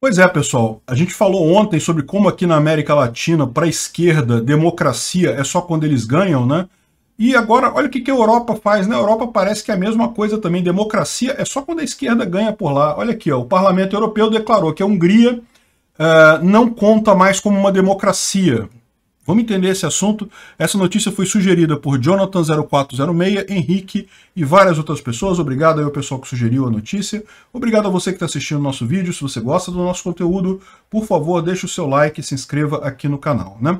Pois é, pessoal. A gente falou ontem sobre como aqui na América Latina, para a esquerda, democracia é só quando eles ganham, né? E agora, olha o que, que a Europa faz. né a Europa parece que é a mesma coisa também. Democracia é só quando a esquerda ganha por lá. Olha aqui, ó, o Parlamento Europeu declarou que a Hungria uh, não conta mais como uma democracia. Vamos entender esse assunto. Essa notícia foi sugerida por Jonathan0406, Henrique e várias outras pessoas. Obrigado aí ao pessoal que sugeriu a notícia. Obrigado a você que está assistindo o nosso vídeo. Se você gosta do nosso conteúdo, por favor, deixe o seu like e se inscreva aqui no canal. Né?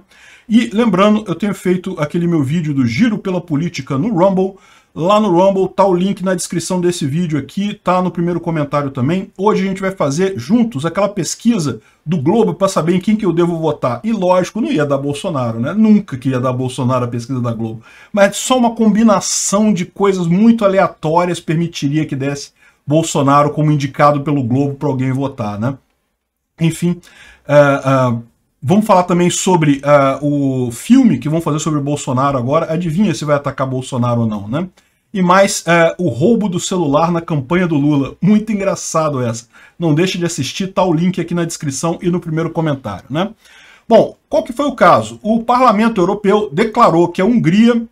E lembrando, eu tenho feito aquele meu vídeo do Giro pela Política no Rumble. Lá no Rumble tá o link na descrição desse vídeo aqui, tá no primeiro comentário também. Hoje a gente vai fazer juntos aquela pesquisa do Globo para saber em quem que eu devo votar. E lógico, não ia dar Bolsonaro, né? Nunca que ia dar Bolsonaro a pesquisa da Globo. Mas só uma combinação de coisas muito aleatórias permitiria que desse Bolsonaro como indicado pelo Globo para alguém votar, né? Enfim, uh, uh, Vamos falar também sobre uh, o filme que vão fazer sobre o Bolsonaro agora. Adivinha se vai atacar Bolsonaro ou não, né? E mais, uh, o roubo do celular na campanha do Lula. Muito engraçado essa. Não deixe de assistir, tá o link aqui na descrição e no primeiro comentário, né? Bom, qual que foi o caso? O Parlamento Europeu declarou que a Hungria,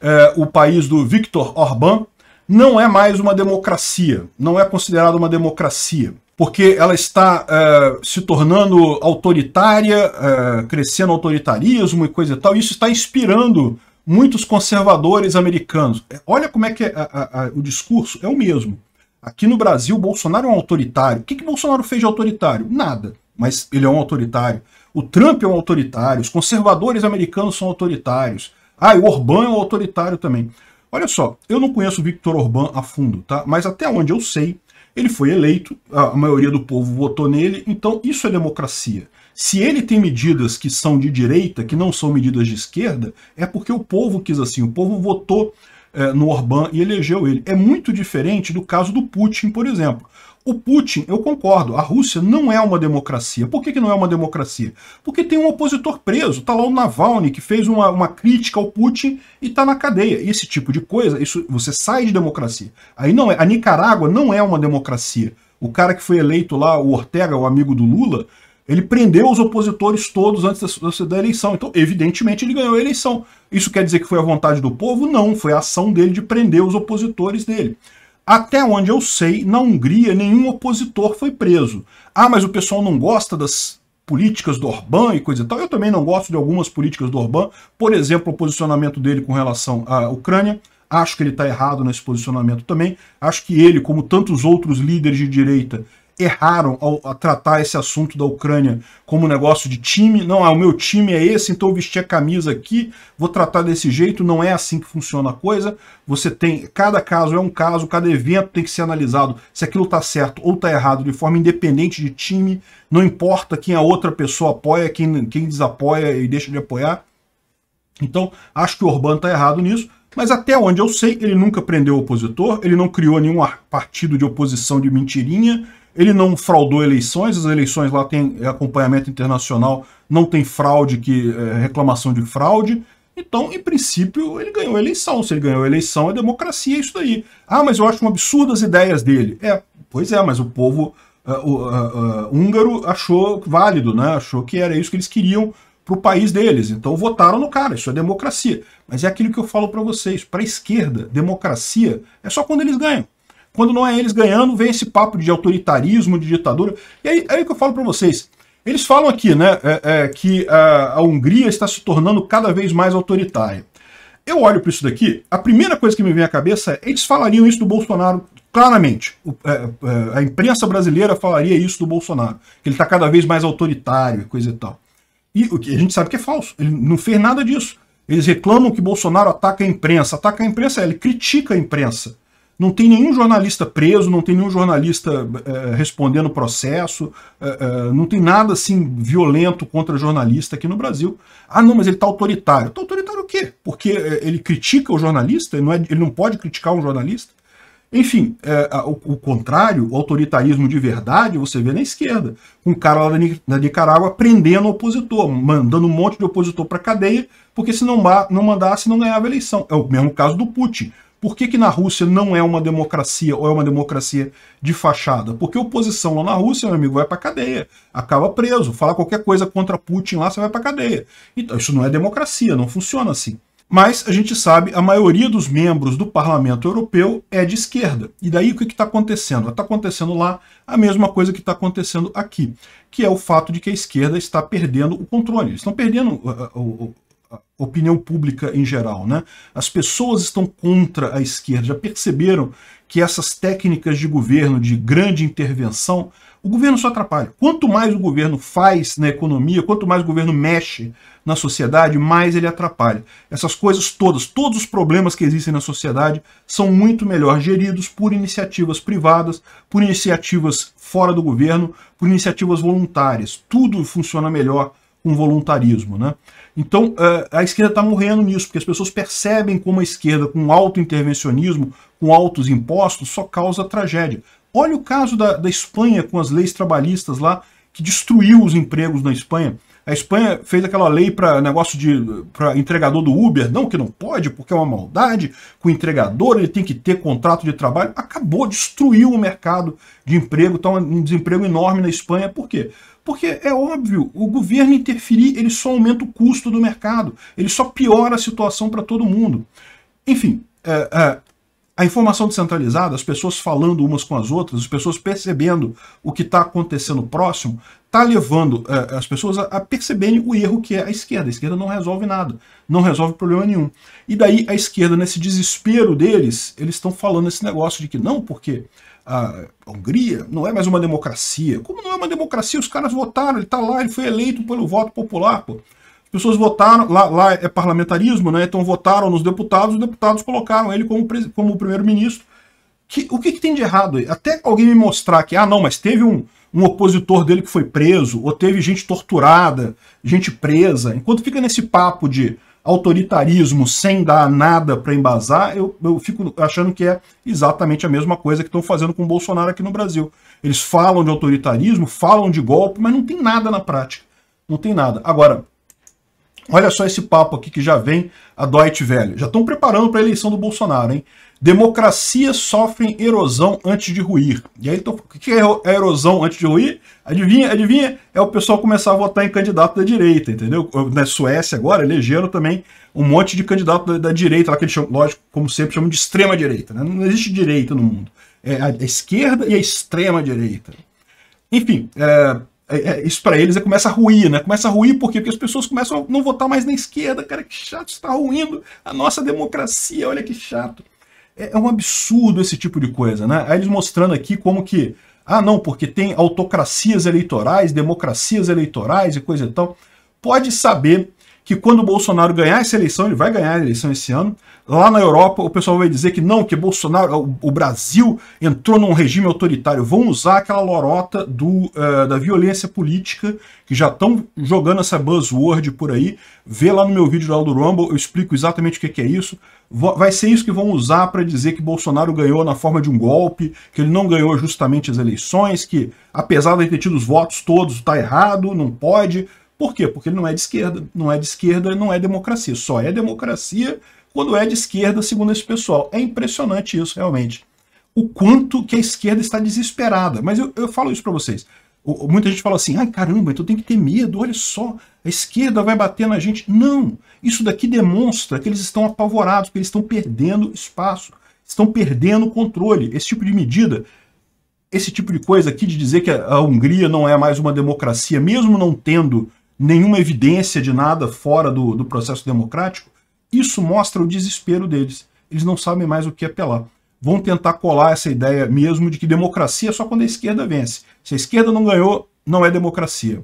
eh, o país do Viktor Orbán, não é mais uma democracia, não é considerada uma democracia porque ela está é, se tornando autoritária, é, crescendo autoritarismo e coisa e tal. Isso está inspirando muitos conservadores americanos. É, olha como é que é a, a, o discurso é o mesmo. Aqui no Brasil, Bolsonaro é um autoritário. O que, que Bolsonaro fez de autoritário? Nada, mas ele é um autoritário. O Trump é um autoritário, os conservadores americanos são autoritários. Ah, e o Orbán é um autoritário também. Olha só, eu não conheço o Victor Orbán a fundo, tá? Mas até onde eu sei, ele foi eleito, a maioria do povo votou nele, então isso é democracia. Se ele tem medidas que são de direita, que não são medidas de esquerda, é porque o povo quis assim, o povo votou é, no Orbán e elegeu ele. É muito diferente do caso do Putin, por exemplo. O Putin, eu concordo, a Rússia não é uma democracia. Por que, que não é uma democracia? Porque tem um opositor preso. Está lá o Navalny, que fez uma, uma crítica ao Putin e está na cadeia. Esse tipo de coisa, isso você sai de democracia. Aí não é. A Nicarágua não é uma democracia. O cara que foi eleito lá, o Ortega, o amigo do Lula, ele prendeu os opositores todos antes da eleição. Então, evidentemente, ele ganhou a eleição. Isso quer dizer que foi a vontade do povo? Não, foi a ação dele de prender os opositores dele. Até onde eu sei, na Hungria, nenhum opositor foi preso. Ah, mas o pessoal não gosta das políticas do Orbán e coisa e tal. Eu também não gosto de algumas políticas do Orbán. Por exemplo, o posicionamento dele com relação à Ucrânia. Acho que ele está errado nesse posicionamento também. Acho que ele, como tantos outros líderes de direita, erraram ao tratar esse assunto da Ucrânia como negócio de time. Não, ah, o meu time é esse, então eu vesti a camisa aqui, vou tratar desse jeito. Não é assim que funciona a coisa. Você tem, cada caso é um caso, cada evento tem que ser analisado se aquilo está certo ou está errado de forma independente de time. Não importa quem a outra pessoa apoia, quem, quem desapoia e deixa de apoiar. Então, acho que o Orbán está errado nisso. Mas até onde eu sei, ele nunca prendeu o opositor, ele não criou nenhum partido de oposição de mentirinha, ele não fraudou eleições, as eleições lá tem acompanhamento internacional, não tem fraude, que é, reclamação de fraude. Então, em princípio, ele ganhou a eleição. Se ele ganhou a eleição, é democracia isso daí. Ah, mas eu acho um absurdo as ideias dele. É, pois é, mas o povo uh, uh, uh, húngaro achou válido, né? Achou que era isso que eles queriam para o país deles. Então votaram no cara, isso é democracia. Mas é aquilo que eu falo para vocês, para a esquerda, democracia é só quando eles ganham. Quando não é eles ganhando, vem esse papo de autoritarismo, de ditadura. E aí, é aí que eu falo para vocês. Eles falam aqui né, é, é, que a, a Hungria está se tornando cada vez mais autoritária. Eu olho para isso daqui, a primeira coisa que me vem à cabeça é eles falariam isso do Bolsonaro claramente. É, é, a imprensa brasileira falaria isso do Bolsonaro, que ele está cada vez mais autoritário, coisa e tal. E o que a gente sabe que é falso. Ele não fez nada disso. Eles reclamam que Bolsonaro ataca a imprensa. Ataca a imprensa, ele critica a imprensa. Não tem nenhum jornalista preso, não tem nenhum jornalista é, respondendo processo, é, é, não tem nada assim violento contra jornalista aqui no Brasil. Ah, não, mas ele está autoritário. Está autoritário o quê? Porque ele critica o jornalista, ele não, é, ele não pode criticar um jornalista. Enfim, o, o, contrário, o autoritarismo de verdade, você vê na esquerda. Um cara lá na Nicarágua prendendo opositor, mandando um monte de opositor para cadeia, porque se não, não mandasse, não ganhava eleição. É o mesmo caso do Putin. Por que, que na Rússia não é uma democracia ou é uma democracia de fachada? Porque oposição lá na Rússia, meu amigo, vai para cadeia, acaba preso, fala qualquer coisa contra Putin lá, você vai para cadeia. Então, isso não é democracia, não funciona assim. Mas a gente sabe, a maioria dos membros do parlamento europeu é de esquerda. E daí o que está acontecendo? Está acontecendo lá a mesma coisa que está acontecendo aqui, que é o fato de que a esquerda está perdendo o controle. Eles estão perdendo uh, uh, opinião pública em geral. Né? As pessoas estão contra a esquerda, já perceberam que essas técnicas de governo, de grande intervenção, o governo só atrapalha. Quanto mais o governo faz na economia, quanto mais o governo mexe na sociedade, mais ele atrapalha. Essas coisas todas, todos os problemas que existem na sociedade são muito melhor geridos por iniciativas privadas, por iniciativas fora do governo, por iniciativas voluntárias. Tudo funciona melhor com voluntarismo. Né? Então, é, a esquerda está morrendo nisso, porque as pessoas percebem como a esquerda, com alto intervencionismo, com altos impostos, só causa tragédia. Olha o caso da, da Espanha com as leis trabalhistas lá, que destruiu os empregos na Espanha. A Espanha fez aquela lei para negócio de pra entregador do Uber, não, que não pode, porque é uma maldade, com o entregador ele tem que ter contrato de trabalho. Acabou, destruiu o mercado de emprego, está um desemprego enorme na Espanha. Por quê? Porque é óbvio, o governo interferir, ele só aumenta o custo do mercado, ele só piora a situação para todo mundo. Enfim, é, é, a informação descentralizada, as pessoas falando umas com as outras, as pessoas percebendo o que está acontecendo próximo, está levando é, as pessoas a, a perceberem o erro que é a esquerda. A esquerda não resolve nada, não resolve problema nenhum. E daí a esquerda, nesse desespero deles, eles estão falando esse negócio de que não, porque a Hungria não é mais uma democracia. Como não é uma democracia? Os caras votaram, ele está lá, ele foi eleito pelo voto popular, pô pessoas votaram, lá, lá é parlamentarismo, né? Então votaram nos deputados, os deputados colocaram ele como, como primeiro-ministro. Que, o que, que, tem de errado aí? Até alguém me mostrar que, ah, não, mas teve um, um opositor dele que foi preso, ou teve gente torturada, gente presa. Enquanto fica nesse papo de autoritarismo sem dar nada para embasar, eu, eu fico achando que é exatamente a mesma coisa que estão fazendo com o Bolsonaro aqui no Brasil. Eles falam de autoritarismo, falam de golpe, mas não tem nada na prática. Não tem nada. Agora, Olha só esse papo aqui que já vem a Deutsche Welle. Já estão preparando para a eleição do Bolsonaro, hein? Democracias sofrem erosão antes de ruir. E aí, tô... o que é, é erosão antes de ruir? Adivinha, adivinha? É o pessoal começar a votar em candidato da direita, entendeu? Na né, Suécia agora elegeram também um monte de candidato da, da direita, lá que eles chamam, lógico, como sempre, chamam de extrema direita. Né? Não existe direita no mundo. É a esquerda e a extrema direita. Enfim, é, é, é, isso para eles é, começa a ruir, né? Começa a ruir por quê? Porque as pessoas começam a não votar mais na esquerda. Cara, que chato, está ruindo a nossa democracia, olha que chato. É, é um absurdo esse tipo de coisa, né? Aí eles mostrando aqui como que, ah, não, porque tem autocracias eleitorais, democracias eleitorais e coisa e tal. Pode saber que quando o Bolsonaro ganhar essa eleição, ele vai ganhar a eleição esse ano, lá na Europa o pessoal vai dizer que não, que Bolsonaro, o Brasil entrou num regime autoritário. Vão usar aquela lorota do, uh, da violência política, que já estão jogando essa buzzword por aí. Vê lá no meu vídeo do Aldo Rumble, eu explico exatamente o que é isso. Vai ser isso que vão usar para dizer que Bolsonaro ganhou na forma de um golpe, que ele não ganhou justamente as eleições, que apesar de ter tido os votos todos, está errado, não pode, por quê? Porque ele não é de esquerda. Não é de esquerda, não é democracia. Só é democracia quando é de esquerda, segundo esse pessoal. É impressionante isso, realmente. O quanto que a esquerda está desesperada. Mas eu, eu falo isso para vocês. O, muita gente fala assim, ai caramba, então tem que ter medo, olha só, a esquerda vai bater na gente. Não, isso daqui demonstra que eles estão apavorados, que eles estão perdendo espaço, estão perdendo controle. Esse tipo de medida, esse tipo de coisa aqui de dizer que a, a Hungria não é mais uma democracia, mesmo não tendo nenhuma evidência de nada fora do, do processo democrático, isso mostra o desespero deles. Eles não sabem mais o que apelar. Vão tentar colar essa ideia mesmo de que democracia é só quando a esquerda vence. Se a esquerda não ganhou, não é democracia.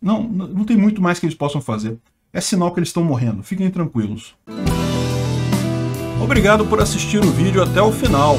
Não, não tem muito mais que eles possam fazer. É sinal que eles estão morrendo. Fiquem tranquilos. Obrigado por assistir o vídeo até o final.